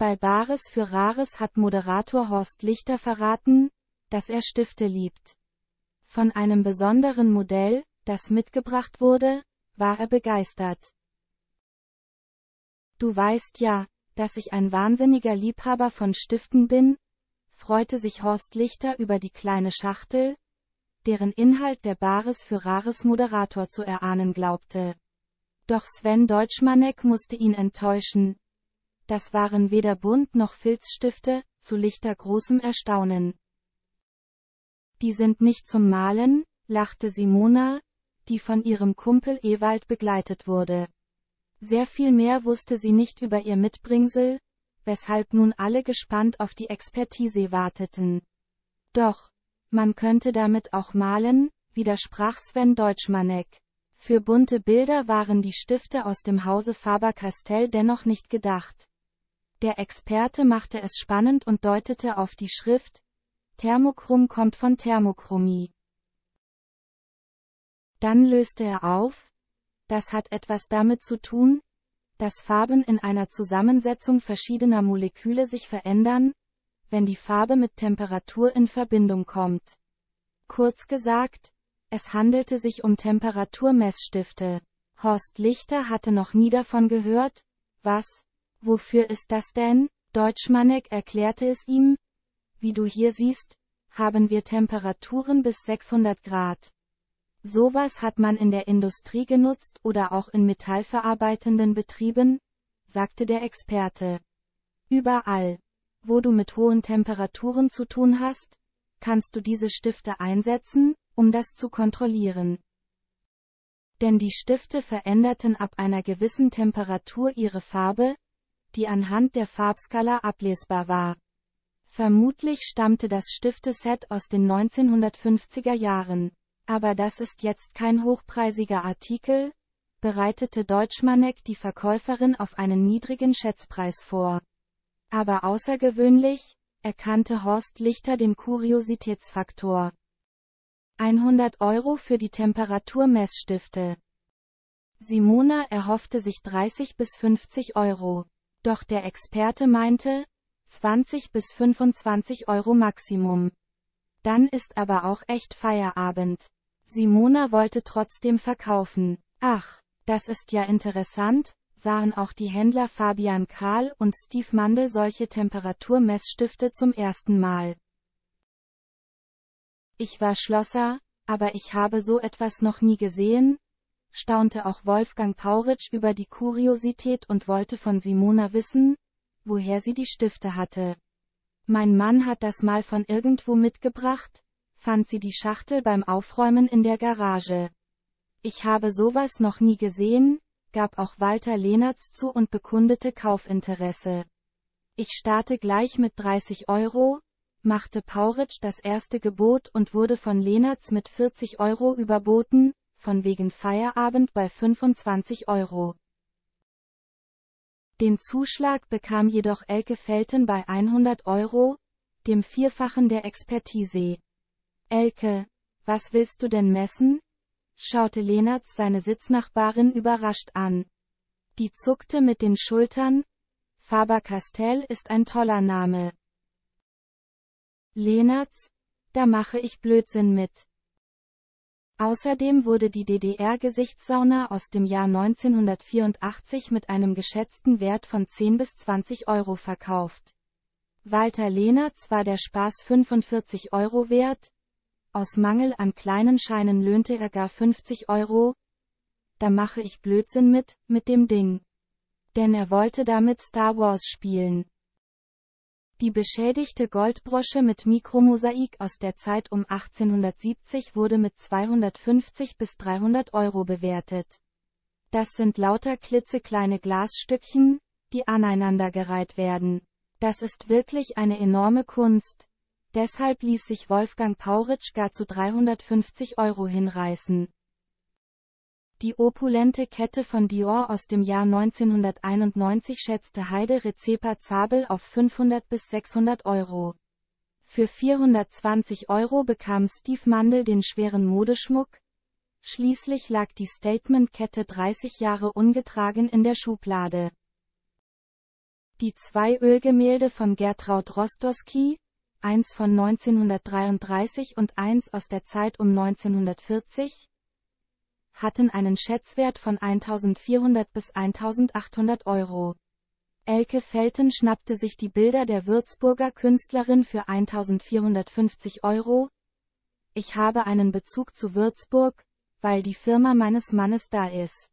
Bei Bares für Rares hat Moderator Horst Lichter verraten, dass er Stifte liebt. Von einem besonderen Modell, das mitgebracht wurde, war er begeistert. Du weißt ja, dass ich ein wahnsinniger Liebhaber von Stiften bin, freute sich Horst Lichter über die kleine Schachtel, deren Inhalt der Bares für Rares Moderator zu erahnen glaubte. Doch Sven Deutschmanek musste ihn enttäuschen, das waren weder Bunt noch Filzstifte, zu lichter großem Erstaunen. Die sind nicht zum Malen, lachte Simona, die von ihrem Kumpel Ewald begleitet wurde. Sehr viel mehr wusste sie nicht über ihr Mitbringsel, weshalb nun alle gespannt auf die Expertise warteten. Doch, man könnte damit auch malen, widersprach Sven Deutschmanek. Für bunte Bilder waren die Stifte aus dem Hause Faber-Castell dennoch nicht gedacht. Der Experte machte es spannend und deutete auf die Schrift, Thermochrom kommt von Thermochromie. Dann löste er auf, das hat etwas damit zu tun, dass Farben in einer Zusammensetzung verschiedener Moleküle sich verändern, wenn die Farbe mit Temperatur in Verbindung kommt. Kurz gesagt, es handelte sich um Temperaturmessstifte. Horst Lichter hatte noch nie davon gehört, was, Wofür ist das denn? Deutschmanek erklärte es ihm. Wie du hier siehst, haben wir Temperaturen bis 600 Grad. Sowas hat man in der Industrie genutzt oder auch in metallverarbeitenden Betrieben, sagte der Experte. Überall, wo du mit hohen Temperaturen zu tun hast, kannst du diese Stifte einsetzen, um das zu kontrollieren. Denn die Stifte veränderten ab einer gewissen Temperatur ihre Farbe, die anhand der Farbskala ablesbar war. Vermutlich stammte das Stifteset aus den 1950er Jahren. Aber das ist jetzt kein hochpreisiger Artikel, bereitete Deutschmanek die Verkäuferin auf einen niedrigen Schätzpreis vor. Aber außergewöhnlich, erkannte Horst Lichter den Kuriositätsfaktor. 100 Euro für die Temperaturmessstifte. Simona erhoffte sich 30 bis 50 Euro. Doch der Experte meinte, 20 bis 25 Euro Maximum. Dann ist aber auch echt Feierabend. Simona wollte trotzdem verkaufen. Ach, das ist ja interessant, sahen auch die Händler Fabian Karl und Steve Mandel solche Temperaturmessstifte zum ersten Mal. Ich war Schlosser, aber ich habe so etwas noch nie gesehen, staunte auch Wolfgang Pauritsch über die Kuriosität und wollte von Simona wissen, woher sie die Stifte hatte. Mein Mann hat das mal von irgendwo mitgebracht, fand sie die Schachtel beim Aufräumen in der Garage. Ich habe sowas noch nie gesehen, gab auch Walter Lehnertz zu und bekundete Kaufinteresse. Ich starte gleich mit 30 Euro, machte Pauritsch das erste Gebot und wurde von Lehnertz mit 40 Euro überboten, von wegen Feierabend bei 25 Euro. Den Zuschlag bekam jedoch Elke Felten bei 100 Euro, dem Vierfachen der Expertise. Elke, was willst du denn messen? schaute Lenatz seine Sitznachbarin überrascht an. Die zuckte mit den Schultern, Faber-Castell ist ein toller Name. Lenatz, da mache ich Blödsinn mit. Außerdem wurde die DDR-Gesichtssauna aus dem Jahr 1984 mit einem geschätzten Wert von 10 bis 20 Euro verkauft. Walter Lehnertz war der Spaß 45 Euro wert, aus Mangel an kleinen Scheinen löhnte er gar 50 Euro, da mache ich Blödsinn mit, mit dem Ding. Denn er wollte damit Star Wars spielen. Die beschädigte Goldbrosche mit Mikromosaik aus der Zeit um 1870 wurde mit 250 bis 300 Euro bewertet. Das sind lauter klitzekleine Glasstückchen, die aneinandergereiht werden. Das ist wirklich eine enorme Kunst. Deshalb ließ sich Wolfgang Pauritsch gar zu 350 Euro hinreißen. Die opulente Kette von Dior aus dem Jahr 1991 schätzte Heide Rezepa Zabel auf 500 bis 600 Euro. Für 420 Euro bekam Steve Mandel den schweren Modeschmuck. Schließlich lag die Statement-Kette 30 Jahre ungetragen in der Schublade. Die zwei Ölgemälde von Gertraud Rostowski, eins von 1933 und eins aus der Zeit um 1940, hatten einen Schätzwert von 1400 bis 1800 Euro. Elke Felten schnappte sich die Bilder der Würzburger Künstlerin für 1450 Euro. Ich habe einen Bezug zu Würzburg, weil die Firma meines Mannes da ist.